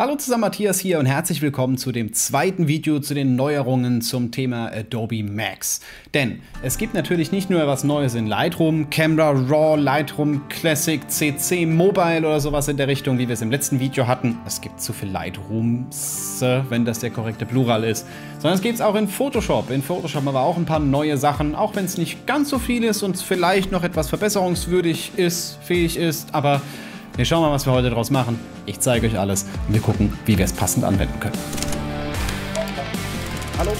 Hallo zusammen, Matthias hier und herzlich willkommen zu dem zweiten Video zu den Neuerungen zum Thema Adobe Max. Denn es gibt natürlich nicht nur was Neues in Lightroom, Camera Raw, Lightroom Classic, CC Mobile oder sowas in der Richtung, wie wir es im letzten Video hatten. Es gibt zu viel Lightrooms, äh, wenn das der korrekte Plural ist. Sondern es gibt es auch in Photoshop. In Photoshop haben wir auch ein paar neue Sachen, auch wenn es nicht ganz so viel ist und vielleicht noch etwas verbesserungswürdig ist, fähig ist, aber wir schauen mal, was wir heute daraus machen. Ich zeige euch alles und wir gucken, wie wir es passend anwenden können. Hallo.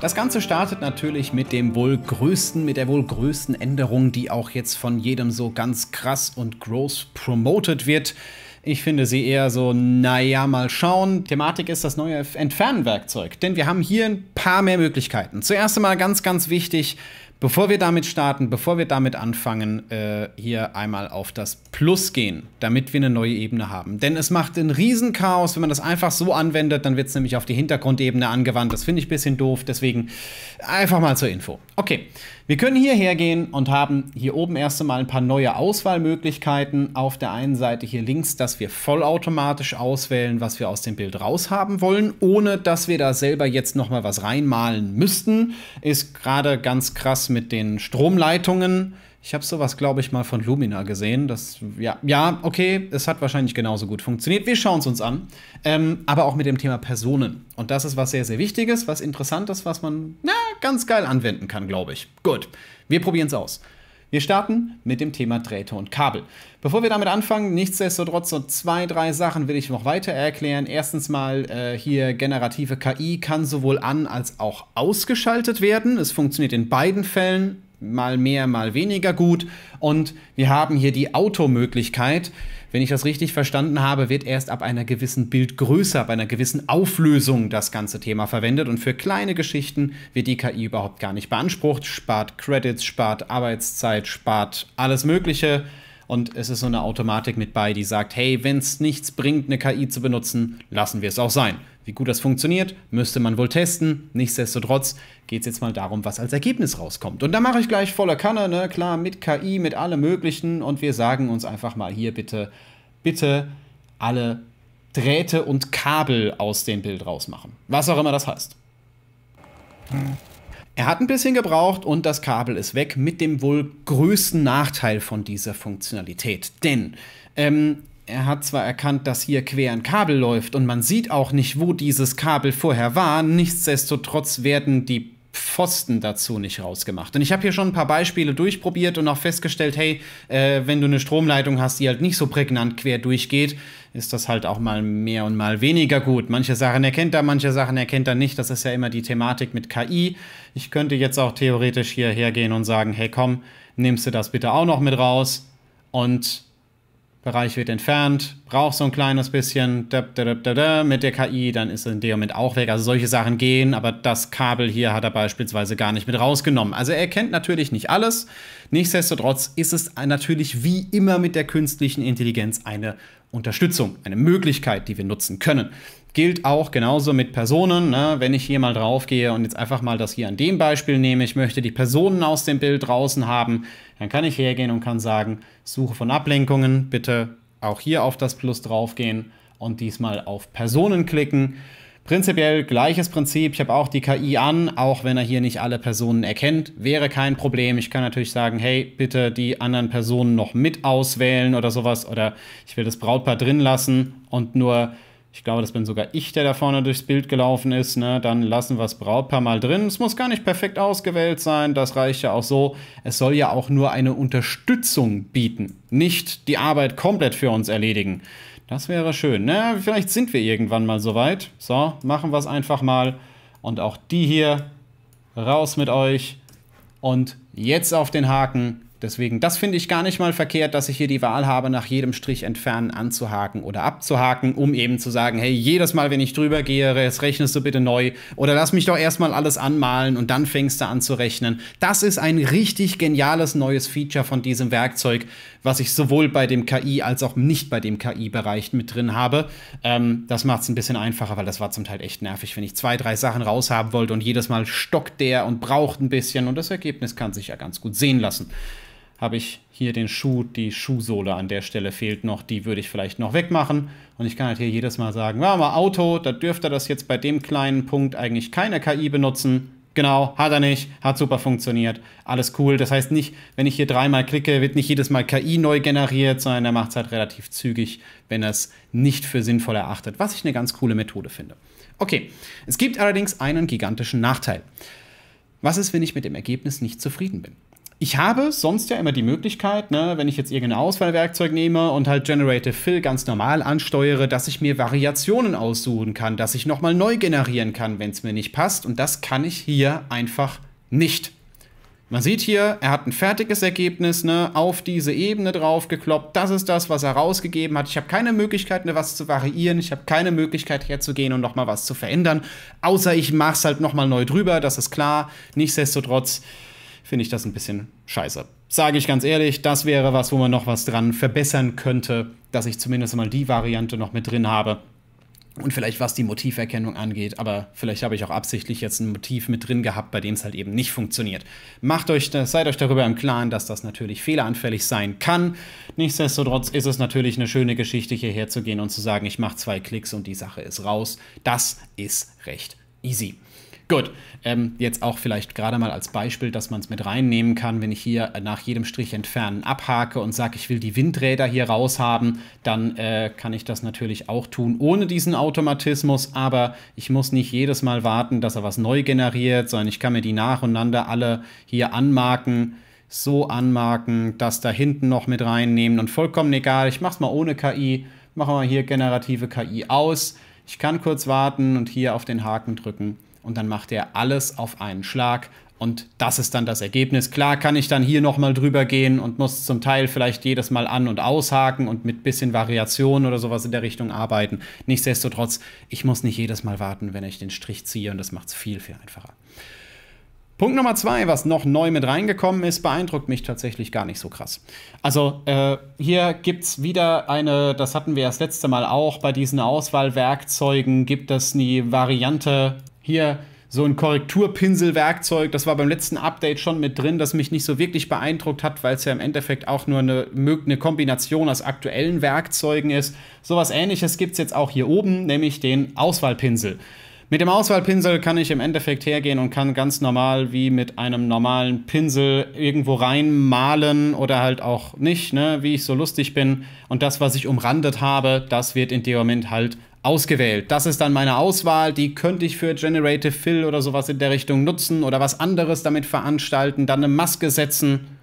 Das Ganze startet natürlich mit dem wohl größten, mit der wohl größten Änderung, die auch jetzt von jedem so ganz krass und gross promoted wird. Ich finde sie eher so, naja, mal schauen. Thematik ist das neue Entfernwerkzeug, denn wir haben hier ein paar mehr Möglichkeiten. Zuerst einmal ganz, ganz wichtig, Bevor wir damit starten, bevor wir damit anfangen, äh, hier einmal auf das Plus gehen, damit wir eine neue Ebene haben. Denn es macht ein Riesenchaos, wenn man das einfach so anwendet, dann wird es nämlich auf die Hintergrundebene angewandt. Das finde ich ein bisschen doof, deswegen einfach mal zur Info. Okay, wir können hierher gehen und haben hier oben erst einmal ein paar neue Auswahlmöglichkeiten. Auf der einen Seite hier links, dass wir vollautomatisch auswählen, was wir aus dem Bild raus haben wollen, ohne dass wir da selber jetzt nochmal was reinmalen müssten. Ist gerade ganz krass mit den Stromleitungen. Ich habe sowas, glaube ich, mal von Lumina gesehen. Das, ja, ja, okay, es hat wahrscheinlich genauso gut funktioniert. Wir schauen es uns an. Ähm, aber auch mit dem Thema Personen. Und das ist was sehr, sehr Wichtiges, was Interessantes, was man na, ganz geil anwenden kann, glaube ich. Gut, wir probieren es aus. Wir starten mit dem Thema Drähte und Kabel. Bevor wir damit anfangen, nichtsdestotrotz so zwei, drei Sachen will ich noch weiter erklären. Erstens mal äh, hier generative KI kann sowohl an als auch ausgeschaltet werden. Es funktioniert in beiden Fällen mal mehr, mal weniger gut. Und wir haben hier die Automöglichkeit. Wenn ich das richtig verstanden habe, wird erst ab einer gewissen Bildgröße, ab einer gewissen Auflösung das ganze Thema verwendet. Und für kleine Geschichten wird die KI überhaupt gar nicht beansprucht. Spart Credits, spart Arbeitszeit, spart alles Mögliche. Und es ist so eine Automatik mit bei, die sagt, hey, wenn es nichts bringt, eine KI zu benutzen, lassen wir es auch sein. Wie gut das funktioniert, müsste man wohl testen. Nichtsdestotrotz geht es jetzt mal darum, was als Ergebnis rauskommt. Und da mache ich gleich voller Kanne, ne? klar, mit KI, mit allem Möglichen. Und wir sagen uns einfach mal hier bitte, bitte alle Drähte und Kabel aus dem Bild rausmachen. Was auch immer das heißt. Er hat ein bisschen gebraucht und das Kabel ist weg mit dem wohl größten Nachteil von dieser Funktionalität. Denn ähm, er hat zwar erkannt, dass hier quer ein Kabel läuft und man sieht auch nicht, wo dieses Kabel vorher war, nichtsdestotrotz werden die Pfosten dazu nicht rausgemacht. Und ich habe hier schon ein paar Beispiele durchprobiert und auch festgestellt, hey, äh, wenn du eine Stromleitung hast, die halt nicht so prägnant quer durchgeht, ist das halt auch mal mehr und mal weniger gut. Manche Sachen erkennt er, manche Sachen erkennt er nicht. Das ist ja immer die Thematik mit KI. Ich könnte jetzt auch theoretisch hierher gehen und sagen, hey komm, nimmst du das bitte auch noch mit raus und Bereich wird entfernt, braucht so ein kleines bisschen da, da, da, mit der KI, dann ist in dem Moment auch weg. Also solche Sachen gehen, aber das Kabel hier hat er beispielsweise gar nicht mit rausgenommen. Also er erkennt natürlich nicht alles. Nichtsdestotrotz ist es natürlich wie immer mit der künstlichen Intelligenz eine Unterstützung, eine Möglichkeit, die wir nutzen können gilt auch genauso mit Personen. Ne? Wenn ich hier mal draufgehe und jetzt einfach mal das hier an dem Beispiel nehme, ich möchte die Personen aus dem Bild draußen haben, dann kann ich hergehen und kann sagen, Suche von Ablenkungen, bitte auch hier auf das Plus draufgehen und diesmal auf Personen klicken. Prinzipiell gleiches Prinzip. Ich habe auch die KI an, auch wenn er hier nicht alle Personen erkennt. Wäre kein Problem. Ich kann natürlich sagen, hey, bitte die anderen Personen noch mit auswählen oder sowas. Oder ich will das Brautpaar drin lassen und nur ich glaube, das bin sogar ich, der da vorne durchs Bild gelaufen ist. Ne? Dann lassen wir das Brautpaar mal drin. Es muss gar nicht perfekt ausgewählt sein. Das reicht ja auch so. Es soll ja auch nur eine Unterstützung bieten. Nicht die Arbeit komplett für uns erledigen. Das wäre schön. Na, ne? vielleicht sind wir irgendwann mal soweit. So, machen wir es einfach mal. Und auch die hier. Raus mit euch. Und jetzt auf den Haken. Deswegen, das finde ich gar nicht mal verkehrt, dass ich hier die Wahl habe, nach jedem Strich entfernen, anzuhaken oder abzuhaken, um eben zu sagen, hey, jedes Mal, wenn ich drüber gehe, jetzt rechnest du bitte neu oder lass mich doch erstmal alles anmalen und dann fängst du an zu rechnen. Das ist ein richtig geniales neues Feature von diesem Werkzeug, was ich sowohl bei dem KI als auch nicht bei dem KI-Bereich mit drin habe. Ähm, das macht es ein bisschen einfacher, weil das war zum Teil echt nervig, wenn ich zwei, drei Sachen raushaben wollte und jedes Mal stockt der und braucht ein bisschen und das Ergebnis kann sich ja ganz gut sehen lassen habe ich hier den Schuh, die Schuhsohle an der Stelle fehlt noch, die würde ich vielleicht noch wegmachen. Und ich kann halt hier jedes Mal sagen, ja, mal Auto, da dürfte das jetzt bei dem kleinen Punkt eigentlich keine KI benutzen. Genau, hat er nicht, hat super funktioniert, alles cool. Das heißt nicht, wenn ich hier dreimal klicke, wird nicht jedes Mal KI neu generiert, sondern er macht es halt relativ zügig, wenn er es nicht für sinnvoll erachtet, was ich eine ganz coole Methode finde. Okay, es gibt allerdings einen gigantischen Nachteil. Was ist, wenn ich mit dem Ergebnis nicht zufrieden bin? Ich habe sonst ja immer die Möglichkeit, ne, wenn ich jetzt irgendein Auswahlwerkzeug nehme und halt Generative Fill ganz normal ansteuere, dass ich mir Variationen aussuchen kann, dass ich nochmal neu generieren kann, wenn es mir nicht passt. Und das kann ich hier einfach nicht. Man sieht hier, er hat ein fertiges Ergebnis ne, auf diese Ebene draufgekloppt. Das ist das, was er rausgegeben hat. Ich habe keine Möglichkeit, ne, was zu variieren. Ich habe keine Möglichkeit, herzugehen und nochmal was zu verändern. Außer ich mache es halt nochmal neu drüber, das ist klar. Nichtsdestotrotz finde ich das ein bisschen scheiße. Sage ich ganz ehrlich, das wäre was, wo man noch was dran verbessern könnte, dass ich zumindest mal die Variante noch mit drin habe. Und vielleicht was die Motiverkennung angeht, aber vielleicht habe ich auch absichtlich jetzt ein Motiv mit drin gehabt, bei dem es halt eben nicht funktioniert. Macht euch, seid euch darüber im Klaren, dass das natürlich fehleranfällig sein kann. Nichtsdestotrotz ist es natürlich eine schöne Geschichte, hierher zu gehen und zu sagen, ich mache zwei Klicks und die Sache ist raus. Das ist recht easy. Gut, ähm, jetzt auch vielleicht gerade mal als Beispiel, dass man es mit reinnehmen kann, wenn ich hier äh, nach jedem Strich entfernen abhake und sage, ich will die Windräder hier raushaben, dann äh, kann ich das natürlich auch tun ohne diesen Automatismus, aber ich muss nicht jedes Mal warten, dass er was neu generiert, sondern ich kann mir die nacheinander alle hier anmarken so anmarken, das da hinten noch mit reinnehmen und vollkommen egal, ich mache es mal ohne KI, machen wir hier generative KI aus. Ich kann kurz warten und hier auf den Haken drücken und dann macht er alles auf einen Schlag und das ist dann das Ergebnis. Klar kann ich dann hier nochmal drüber gehen und muss zum Teil vielleicht jedes Mal an- und aushaken und mit bisschen Variationen oder sowas in der Richtung arbeiten. Nichtsdestotrotz, ich muss nicht jedes Mal warten, wenn ich den Strich ziehe und das macht es viel, viel einfacher. Punkt Nummer zwei, was noch neu mit reingekommen ist, beeindruckt mich tatsächlich gar nicht so krass. Also äh, hier gibt es wieder eine, das hatten wir das letzte Mal auch, bei diesen Auswahlwerkzeugen gibt es eine Variante hier so ein Korrekturpinselwerkzeug, das war beim letzten Update schon mit drin, das mich nicht so wirklich beeindruckt hat, weil es ja im Endeffekt auch nur eine, eine Kombination aus aktuellen Werkzeugen ist. Sowas ähnliches gibt es jetzt auch hier oben, nämlich den Auswahlpinsel. Mit dem Auswahlpinsel kann ich im Endeffekt hergehen und kann ganz normal wie mit einem normalen Pinsel irgendwo reinmalen oder halt auch nicht, ne, wie ich so lustig bin. Und das, was ich umrandet habe, das wird in dem Moment halt ausgewählt. Das ist dann meine Auswahl, die könnte ich für Generative Fill oder sowas in der Richtung nutzen oder was anderes damit veranstalten, dann eine Maske setzen.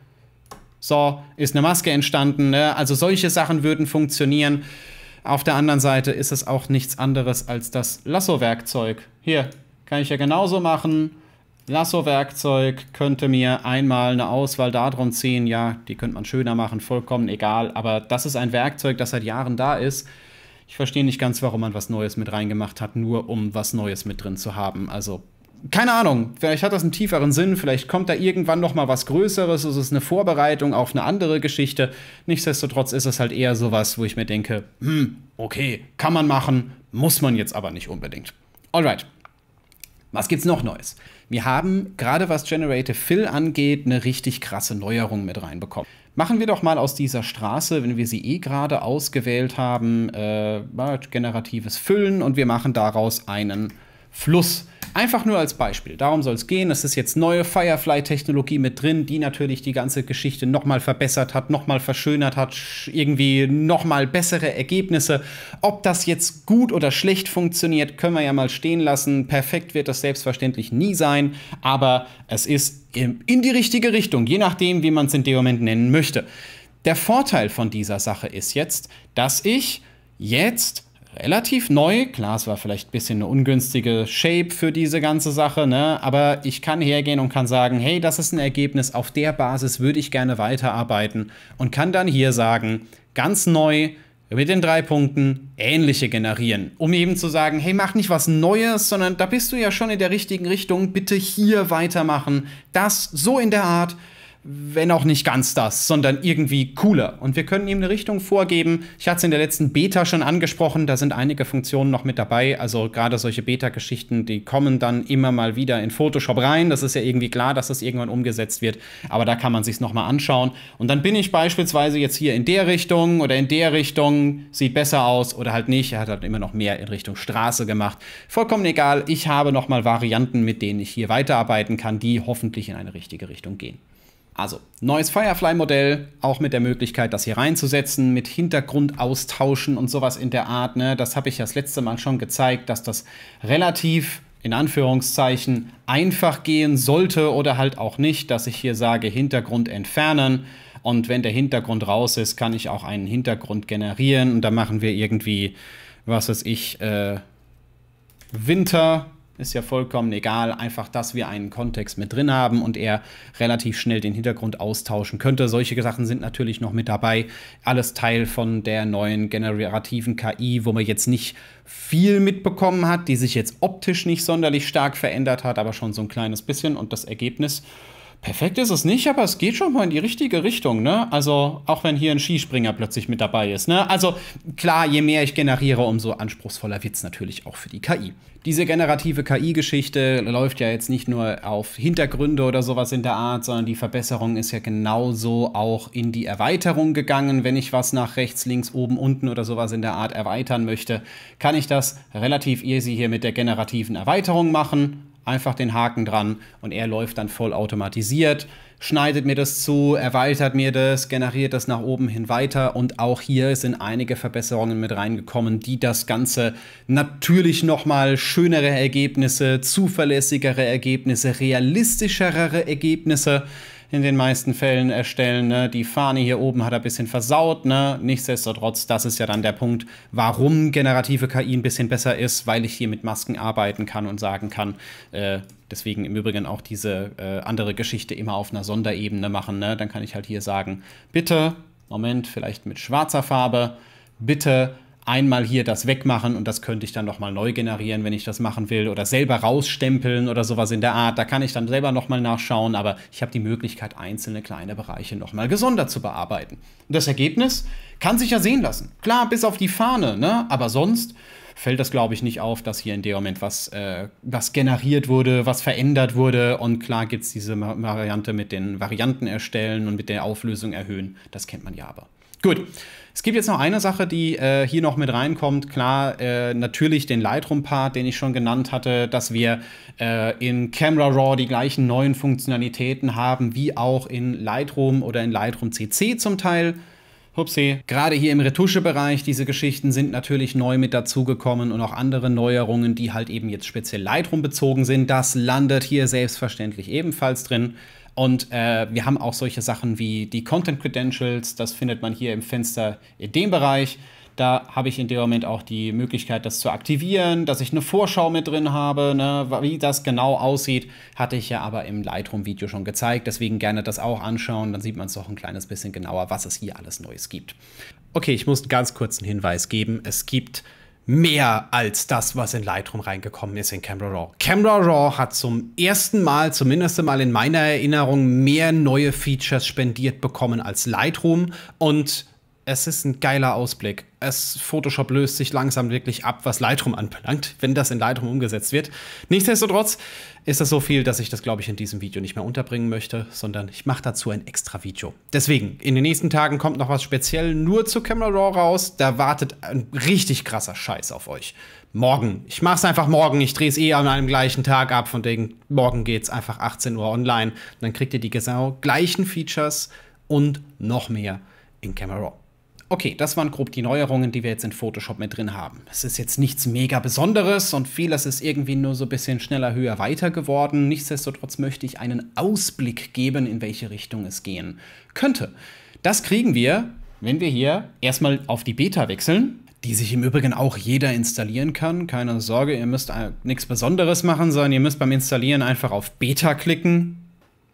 So, ist eine Maske entstanden. Ne? Also solche Sachen würden funktionieren. Auf der anderen Seite ist es auch nichts anderes als das Lasso-Werkzeug. Hier, kann ich ja genauso machen. Lasso-Werkzeug könnte mir einmal eine Auswahl darum ziehen. Ja, die könnte man schöner machen, vollkommen egal. Aber das ist ein Werkzeug, das seit Jahren da ist ich verstehe nicht ganz, warum man was Neues mit reingemacht hat, nur um was Neues mit drin zu haben. Also keine Ahnung, vielleicht hat das einen tieferen Sinn, vielleicht kommt da irgendwann noch mal was Größeres, es ist eine Vorbereitung auf eine andere Geschichte. Nichtsdestotrotz ist es halt eher sowas, wo ich mir denke, hm, okay, kann man machen, muss man jetzt aber nicht unbedingt. Alright, was gibt's noch Neues? Wir haben gerade was Generative Fill angeht, eine richtig krasse Neuerung mit reinbekommen. Machen wir doch mal aus dieser Straße, wenn wir sie eh gerade ausgewählt haben, äh, generatives Füllen und wir machen daraus einen Fluss. Einfach nur als Beispiel. Darum soll es gehen. Es ist jetzt neue Firefly-Technologie mit drin, die natürlich die ganze Geschichte nochmal verbessert hat, nochmal verschönert hat, irgendwie nochmal bessere Ergebnisse. Ob das jetzt gut oder schlecht funktioniert, können wir ja mal stehen lassen. Perfekt wird das selbstverständlich nie sein, aber es ist in die richtige Richtung, je nachdem, wie man es in dem Moment nennen möchte. Der Vorteil von dieser Sache ist jetzt, dass ich jetzt relativ neu. Klar, es war vielleicht ein bisschen eine ungünstige Shape für diese ganze Sache, ne? aber ich kann hergehen und kann sagen, hey, das ist ein Ergebnis, auf der Basis würde ich gerne weiterarbeiten und kann dann hier sagen, ganz neu mit den drei Punkten ähnliche generieren, um eben zu sagen, hey, mach nicht was Neues, sondern da bist du ja schon in der richtigen Richtung, bitte hier weitermachen, das so in der Art wenn auch nicht ganz das, sondern irgendwie cooler. Und wir können ihm eine Richtung vorgeben. Ich hatte es in der letzten Beta schon angesprochen, da sind einige Funktionen noch mit dabei. Also gerade solche Beta-Geschichten, die kommen dann immer mal wieder in Photoshop rein. Das ist ja irgendwie klar, dass das irgendwann umgesetzt wird. Aber da kann man sich es nochmal anschauen. Und dann bin ich beispielsweise jetzt hier in der Richtung oder in der Richtung, sieht besser aus oder halt nicht. Er hat halt immer noch mehr in Richtung Straße gemacht. Vollkommen egal, ich habe nochmal Varianten, mit denen ich hier weiterarbeiten kann, die hoffentlich in eine richtige Richtung gehen. Also, neues Firefly-Modell, auch mit der Möglichkeit, das hier reinzusetzen, mit Hintergrund austauschen und sowas in der Art. Ne? Das habe ich das letzte Mal schon gezeigt, dass das relativ in Anführungszeichen einfach gehen sollte oder halt auch nicht, dass ich hier sage Hintergrund entfernen und wenn der Hintergrund raus ist, kann ich auch einen Hintergrund generieren und da machen wir irgendwie, was weiß ich, äh, Winter ist ja vollkommen egal, einfach, dass wir einen Kontext mit drin haben und er relativ schnell den Hintergrund austauschen könnte. Solche Sachen sind natürlich noch mit dabei. Alles Teil von der neuen generativen KI, wo man jetzt nicht viel mitbekommen hat, die sich jetzt optisch nicht sonderlich stark verändert hat, aber schon so ein kleines bisschen und das Ergebnis perfekt ist es nicht, aber es geht schon mal in die richtige Richtung, ne? Also, auch wenn hier ein Skispringer plötzlich mit dabei ist, ne? Also, klar, je mehr ich generiere, umso anspruchsvoller wird es natürlich auch für die KI. Diese generative KI-Geschichte läuft ja jetzt nicht nur auf Hintergründe oder sowas in der Art, sondern die Verbesserung ist ja genauso auch in die Erweiterung gegangen. Wenn ich was nach rechts, links, oben, unten oder sowas in der Art erweitern möchte, kann ich das relativ easy hier mit der generativen Erweiterung machen einfach den Haken dran und er läuft dann voll automatisiert, schneidet mir das zu, erweitert mir das, generiert das nach oben hin weiter und auch hier sind einige Verbesserungen mit reingekommen, die das Ganze natürlich nochmal schönere Ergebnisse, zuverlässigere Ergebnisse, realistischere Ergebnisse in den meisten Fällen erstellen. Ne? Die Fahne hier oben hat er ein bisschen versaut. Ne? Nichtsdestotrotz, das ist ja dann der Punkt, warum generative KI ein bisschen besser ist, weil ich hier mit Masken arbeiten kann und sagen kann, äh, deswegen im Übrigen auch diese äh, andere Geschichte immer auf einer Sonderebene machen. Ne? Dann kann ich halt hier sagen, bitte, Moment, vielleicht mit schwarzer Farbe, bitte einmal hier das wegmachen und das könnte ich dann nochmal neu generieren, wenn ich das machen will oder selber rausstempeln oder sowas in der Art. Da kann ich dann selber nochmal nachschauen, aber ich habe die Möglichkeit, einzelne kleine Bereiche nochmal gesondert zu bearbeiten. Und das Ergebnis kann sich ja sehen lassen. Klar, bis auf die Fahne, ne? aber sonst fällt das, glaube ich, nicht auf, dass hier in dem Moment was, äh, was generiert wurde, was verändert wurde. Und klar gibt es diese Variante mit den Varianten erstellen und mit der Auflösung erhöhen. Das kennt man ja aber. Gut. Es gibt jetzt noch eine Sache, die äh, hier noch mit reinkommt. Klar, äh, natürlich den Lightroom-Part, den ich schon genannt hatte, dass wir äh, in Camera Raw die gleichen neuen Funktionalitäten haben, wie auch in Lightroom oder in Lightroom CC zum Teil. Hupsi. Gerade hier im Retuschebereich, diese Geschichten sind natürlich neu mit dazugekommen und auch andere Neuerungen, die halt eben jetzt speziell Lightroom bezogen sind. Das landet hier selbstverständlich ebenfalls drin. Und äh, wir haben auch solche Sachen wie die Content Credentials, das findet man hier im Fenster in dem Bereich. Da habe ich in dem Moment auch die Möglichkeit, das zu aktivieren, dass ich eine Vorschau mit drin habe. Ne? Wie das genau aussieht, hatte ich ja aber im Lightroom-Video schon gezeigt. Deswegen gerne das auch anschauen. Dann sieht man es doch ein kleines bisschen genauer, was es hier alles Neues gibt. Okay, ich muss ganz kurz einen Hinweis geben. Es gibt mehr als das, was in Lightroom reingekommen ist in Camera Raw. Camera Raw hat zum ersten Mal, zumindest einmal in meiner Erinnerung, mehr neue Features spendiert bekommen als Lightroom und es ist ein geiler Ausblick. Es, Photoshop löst sich langsam wirklich ab, was Lightroom anbelangt, wenn das in Lightroom umgesetzt wird. Nichtsdestotrotz ist das so viel, dass ich das, glaube ich, in diesem Video nicht mehr unterbringen möchte, sondern ich mache dazu ein extra Video. Deswegen, in den nächsten Tagen kommt noch was speziell nur zu Camera Raw raus. Da wartet ein richtig krasser Scheiß auf euch. Morgen. Ich mache es einfach morgen. Ich drehe es eh an einem gleichen Tag ab. Von wegen, morgen geht es einfach 18 Uhr online. Und dann kriegt ihr die genau gleichen Features und noch mehr in Camera Raw. Okay, das waren grob die Neuerungen, die wir jetzt in Photoshop mit drin haben. Es ist jetzt nichts mega Besonderes und vieles ist irgendwie nur so ein bisschen schneller, höher, weiter geworden. Nichtsdestotrotz möchte ich einen Ausblick geben, in welche Richtung es gehen könnte. Das kriegen wir, wenn wir hier erstmal auf die Beta wechseln die sich im Übrigen auch jeder installieren kann. Keine Sorge, ihr müsst äh, nichts Besonderes machen, sondern ihr müsst beim Installieren einfach auf Beta klicken.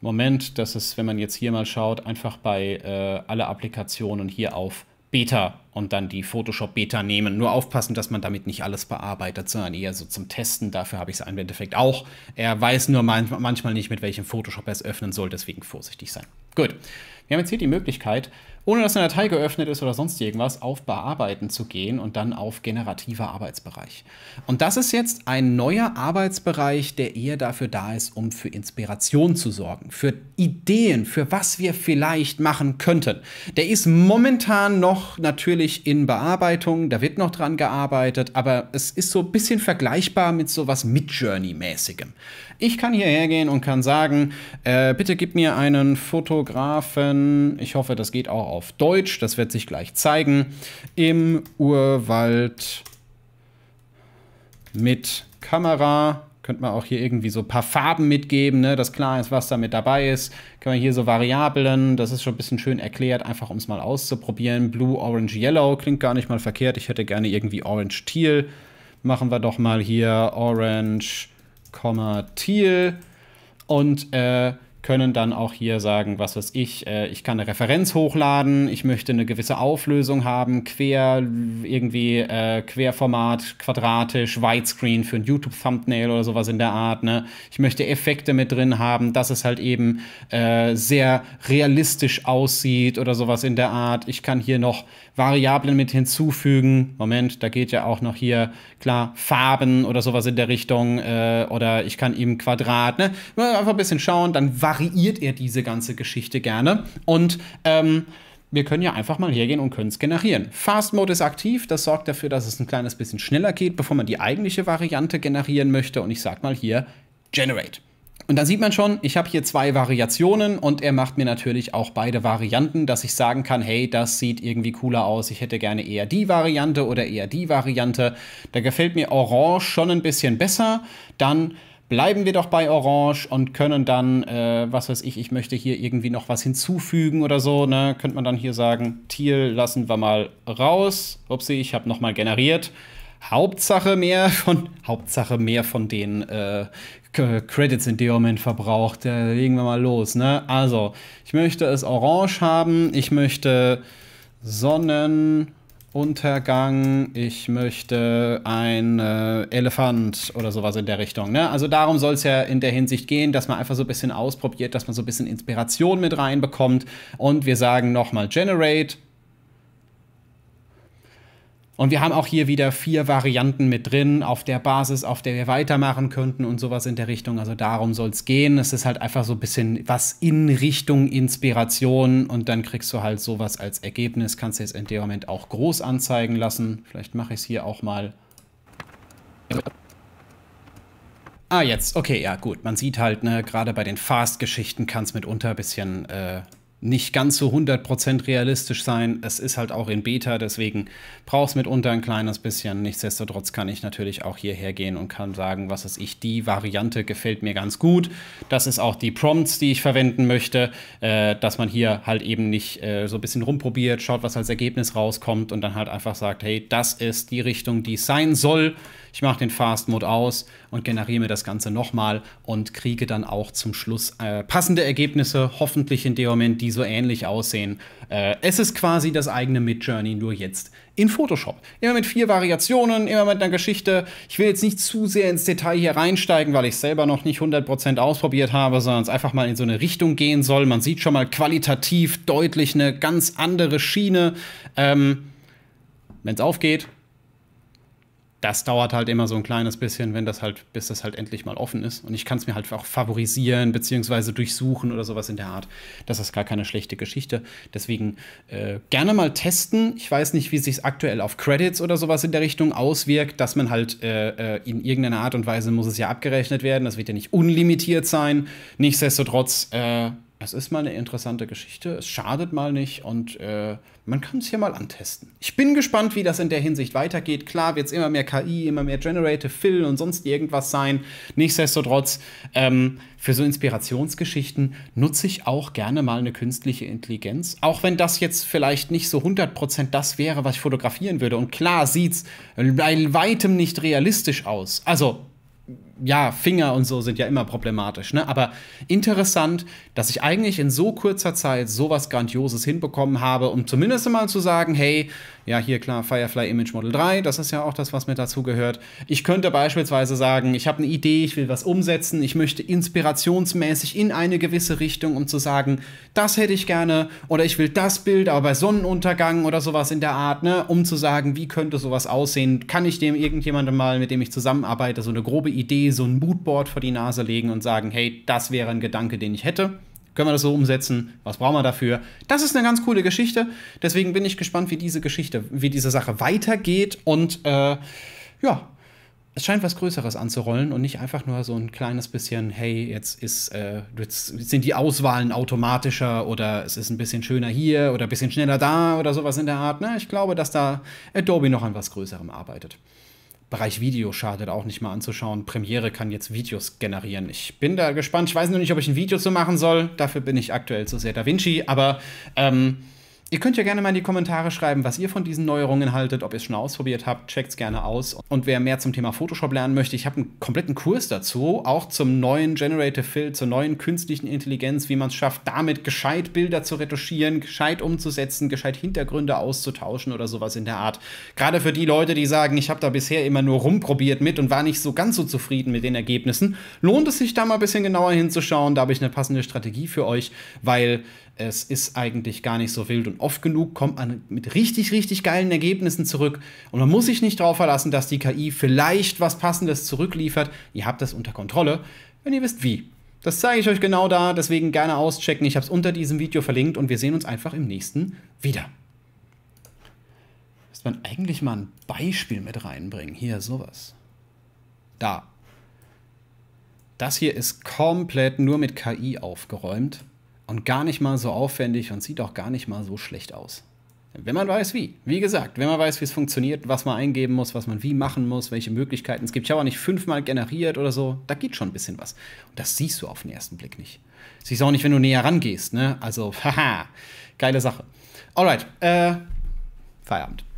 Moment, das ist, wenn man jetzt hier mal schaut, einfach bei äh, alle Applikationen hier auf Beta. beta und dann die Photoshop-Beta nehmen. Nur aufpassen, dass man damit nicht alles bearbeitet, sondern eher so zum Testen. Dafür habe ich es im Endeffekt auch. Er weiß nur manchmal nicht, mit welchem Photoshop er es öffnen soll, deswegen vorsichtig sein. Gut. Wir haben jetzt hier die Möglichkeit, ohne dass eine Datei geöffnet ist oder sonst irgendwas, auf Bearbeiten zu gehen und dann auf generativer Arbeitsbereich. Und das ist jetzt ein neuer Arbeitsbereich, der eher dafür da ist, um für Inspiration zu sorgen, für Ideen, für was wir vielleicht machen könnten. Der ist momentan noch natürlich natürlich in Bearbeitung, da wird noch dran gearbeitet, aber es ist so ein bisschen vergleichbar mit sowas Mid-Journey-mäßigem. Ich kann hierher gehen und kann sagen, äh, bitte gib mir einen Fotografen, ich hoffe, das geht auch auf Deutsch, das wird sich gleich zeigen, im Urwald mit Kamera könnte man auch hier irgendwie so ein paar Farben mitgeben, ne, dass klar ist, was da mit dabei ist. Können wir hier so Variablen, das ist schon ein bisschen schön erklärt, einfach um es mal auszuprobieren. Blue, Orange, Yellow klingt gar nicht mal verkehrt. Ich hätte gerne irgendwie Orange, Teal. Machen wir doch mal hier Orange, Teal. Und äh, können dann auch hier sagen, was weiß ich, äh, ich kann eine Referenz hochladen, ich möchte eine gewisse Auflösung haben, quer, irgendwie äh, Querformat, quadratisch, Widescreen für ein YouTube-Thumbnail oder sowas in der Art. Ne? Ich möchte Effekte mit drin haben, dass es halt eben äh, sehr realistisch aussieht oder sowas in der Art. Ich kann hier noch Variablen mit hinzufügen. Moment, da geht ja auch noch hier, klar, Farben oder sowas in der Richtung. Äh, oder ich kann eben Quadrat, ne? Einfach ein bisschen schauen, dann war variiert er diese ganze Geschichte gerne. Und ähm, wir können ja einfach mal hergehen und können es generieren. Fast Mode ist aktiv, das sorgt dafür, dass es ein kleines bisschen schneller geht, bevor man die eigentliche Variante generieren möchte. Und ich sage mal hier Generate. Und dann sieht man schon, ich habe hier zwei Variationen und er macht mir natürlich auch beide Varianten, dass ich sagen kann, hey, das sieht irgendwie cooler aus, ich hätte gerne eher die Variante oder eher die Variante. Da gefällt mir Orange schon ein bisschen besser. Dann bleiben wir doch bei Orange und können dann, äh, was weiß ich, ich möchte hier irgendwie noch was hinzufügen oder so, ne? Könnte man dann hier sagen, Teal lassen wir mal raus. Upsi, ich habe nochmal generiert. Hauptsache mehr von Hauptsache mehr von den äh, Credits in dem Moment verbraucht. Äh, legen wir mal los, ne? Also, ich möchte es orange haben, ich möchte Sonnen Untergang, ich möchte ein äh, Elefant oder sowas in der Richtung. Ne? Also darum soll es ja in der Hinsicht gehen, dass man einfach so ein bisschen ausprobiert, dass man so ein bisschen Inspiration mit reinbekommt. Und wir sagen nochmal Generate, und wir haben auch hier wieder vier Varianten mit drin, auf der Basis, auf der wir weitermachen könnten und sowas in der Richtung. Also darum soll es gehen. Es ist halt einfach so ein bisschen was in Richtung Inspiration und dann kriegst du halt sowas als Ergebnis. Kannst du jetzt in dem Moment auch groß anzeigen lassen. Vielleicht mache ich es hier auch mal. Ah, jetzt. Okay, ja, gut. Man sieht halt, ne, gerade bei den Fast-Geschichten kann es mitunter ein bisschen äh, nicht ganz so 100% realistisch sein. Es ist halt auch in Beta, deswegen braucht es mitunter ein kleines bisschen. Nichtsdestotrotz kann ich natürlich auch hierher gehen und kann sagen, was ist ich, die Variante gefällt mir ganz gut. Das ist auch die Prompts, die ich verwenden möchte, äh, dass man hier halt eben nicht äh, so ein bisschen rumprobiert, schaut, was als Ergebnis rauskommt und dann halt einfach sagt, hey, das ist die Richtung, die es sein soll. Ich mache den Fast Mode aus und generiere mir das Ganze nochmal und kriege dann auch zum Schluss äh, passende Ergebnisse, hoffentlich in dem Moment, die so ähnlich aussehen. Äh, es ist quasi das eigene Midjourney, nur jetzt in Photoshop. Immer mit vier Variationen, immer mit einer Geschichte. Ich will jetzt nicht zu sehr ins Detail hier reinsteigen, weil ich selber noch nicht 100% ausprobiert habe, sondern es einfach mal in so eine Richtung gehen soll. Man sieht schon mal qualitativ deutlich eine ganz andere Schiene. Ähm, Wenn es aufgeht, das dauert halt immer so ein kleines bisschen, wenn das halt, bis das halt endlich mal offen ist. Und ich kann es mir halt auch favorisieren, beziehungsweise durchsuchen oder sowas in der Art. Das ist gar keine schlechte Geschichte. Deswegen äh, gerne mal testen. Ich weiß nicht, wie sich aktuell auf Credits oder sowas in der Richtung auswirkt, dass man halt äh, äh, in irgendeiner Art und Weise muss es ja abgerechnet werden. Das wird ja nicht unlimitiert sein. Nichtsdestotrotz, äh, es ist mal eine interessante Geschichte. Es schadet mal nicht und äh, man kann es hier mal antesten. Ich bin gespannt, wie das in der Hinsicht weitergeht. Klar wird es immer mehr KI, immer mehr Generative Fill und sonst irgendwas sein. Nichtsdestotrotz, ähm, für so Inspirationsgeschichten nutze ich auch gerne mal eine künstliche Intelligenz. Auch wenn das jetzt vielleicht nicht so 100% das wäre, was ich fotografieren würde. Und klar sieht es bei weitem nicht realistisch aus. Also ja, Finger und so sind ja immer problematisch, ne? Aber interessant, dass ich eigentlich in so kurzer Zeit sowas Grandioses hinbekommen habe, um zumindest mal zu sagen, hey, ja, hier klar, Firefly Image Model 3, das ist ja auch das, was mir dazu gehört. Ich könnte beispielsweise sagen, ich habe eine Idee, ich will was umsetzen, ich möchte inspirationsmäßig in eine gewisse Richtung, um zu sagen, das hätte ich gerne oder ich will das Bild, aber bei Sonnenuntergang oder sowas in der Art, ne, um zu sagen, wie könnte sowas aussehen, kann ich dem irgendjemandem mal, mit dem ich zusammenarbeite, so eine grobe Idee, so ein Moodboard vor die Nase legen und sagen, hey, das wäre ein Gedanke, den ich hätte. Können wir das so umsetzen? Was brauchen wir dafür? Das ist eine ganz coole Geschichte. Deswegen bin ich gespannt, wie diese Geschichte, wie diese Sache weitergeht. Und äh, ja, es scheint was Größeres anzurollen und nicht einfach nur so ein kleines bisschen, hey, jetzt ist, äh, jetzt sind die Auswahlen automatischer oder es ist ein bisschen schöner hier oder ein bisschen schneller da oder sowas in der Art. Ne? Ich glaube, dass da Adobe noch an was Größerem arbeitet. Bereich Video schadet auch nicht mal anzuschauen. Premiere kann jetzt Videos generieren. Ich bin da gespannt. Ich weiß nur nicht, ob ich ein Video zu machen soll. Dafür bin ich aktuell zu sehr Da Vinci. Aber ähm, Ihr könnt ja gerne mal in die Kommentare schreiben, was ihr von diesen Neuerungen haltet, ob ihr es schon ausprobiert habt, checkt es gerne aus. Und wer mehr zum Thema Photoshop lernen möchte, ich habe einen kompletten Kurs dazu, auch zum neuen Generative Fill, zur neuen künstlichen Intelligenz, wie man es schafft, damit gescheit Bilder zu retuschieren, gescheit umzusetzen, gescheit Hintergründe auszutauschen oder sowas in der Art. Gerade für die Leute, die sagen, ich habe da bisher immer nur rumprobiert mit und war nicht so ganz so zufrieden mit den Ergebnissen, lohnt es sich da mal ein bisschen genauer hinzuschauen. Da habe ich eine passende Strategie für euch, weil es ist eigentlich gar nicht so wild und oft genug kommt man mit richtig, richtig geilen Ergebnissen zurück und man muss sich nicht darauf verlassen, dass die KI vielleicht was Passendes zurückliefert. Ihr habt das unter Kontrolle, wenn ihr wisst wie. Das zeige ich euch genau da, deswegen gerne auschecken. Ich habe es unter diesem Video verlinkt und wir sehen uns einfach im nächsten wieder. Müsste man eigentlich mal ein Beispiel mit reinbringen. Hier sowas. Da. Das hier ist komplett nur mit KI aufgeräumt und gar nicht mal so aufwendig und sieht auch gar nicht mal so schlecht aus. Wenn man weiß, wie. Wie gesagt, wenn man weiß, wie es funktioniert, was man eingeben muss, was man wie machen muss, welche Möglichkeiten es gibt. Ich habe auch nicht fünfmal generiert oder so. Da geht schon ein bisschen was. Und das siehst du auf den ersten Blick nicht. siehst du auch nicht, wenn du näher rangehst. Ne? Also, haha, geile Sache. Alright, äh, Feierabend.